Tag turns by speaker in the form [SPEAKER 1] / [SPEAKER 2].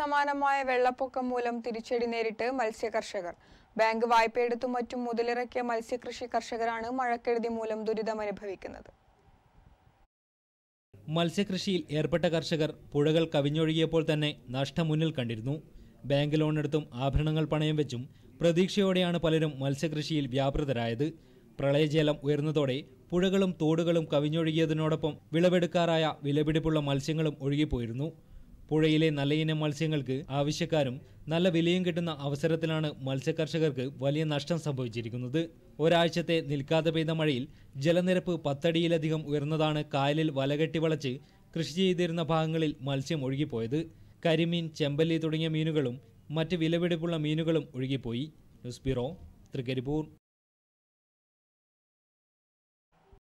[SPEAKER 1] സമാനമായ വെള്ളപ്പൊക്കം മൂലം തിരിച്ചടി നേരിട്ട് മത്സ്യ കർഷകർ ബാങ്ക് വായ്പയെടുത്തും മറ്റും മുതലിറക്കിയ മത്സ്യകൃഷി കർഷകരാണ് മഴക്കെടുതി മൂലം ദുരിതമനുഭവിക്കുന്നത്
[SPEAKER 2] മത്സ്യകൃഷിയിൽ ഏർപ്പെട്ട കർഷകർ പുഴകൾ കവിഞ്ഞൊഴുകിയപ്പോൾ തന്നെ നഷ്ടം മുന്നിൽ കണ്ടിരുന്നു ബാങ്ക് ലോണെടുത്തും ആഭരണങ്ങൾ പണയം വെച്ചും പ്രതീക്ഷയോടെയാണ് പലരും മത്സ്യകൃഷിയിൽ വ്യാപൃതരായത് പ്രളയജലം ഉയർന്നതോടെ പുഴകളും തോടുകളും കവിഞ്ഞൊഴുകിയതിനോടൊപ്പം വിളവെടുക്കാറായ വിലപിടിപ്പുള്ള മത്സ്യങ്ങളും ഒഴുകിപ്പോയിരുന്നു പുഴയിലെ നല്ലയിനം മത്സ്യങ്ങൾക്ക് ആവശ്യക്കാരും നല്ല വിലയും കിട്ടുന്ന അവസരത്തിലാണ് മത്സ്യകർഷകർക്ക് വലിയ നഷ്ടം സംഭവിച്ചിരിക്കുന്നത് ഒരാഴ്ചത്തെ നിൽക്കാതെ പെയ്ത മഴയിൽ ജലനിരപ്പ് പത്തടിയിലധികം ഉയർന്നതാണ് കായലിൽ വലകെട്ടി വളച്ച് കൃഷി ചെയ്തിരുന്ന ഭാഗങ്ങളിൽ മത്സ്യം ഒഴുകിപ്പോയത് കരിമീൻ ചെമ്പല്ലി തുടങ്ങിയ മീനുകളും മറ്റ് വിലപിടിപ്പുള്ള മീനുകളും ഒഴുകിപ്പോയി ന്യൂസ് ബ്യൂറോ തൃക്കരിപ്പൂർ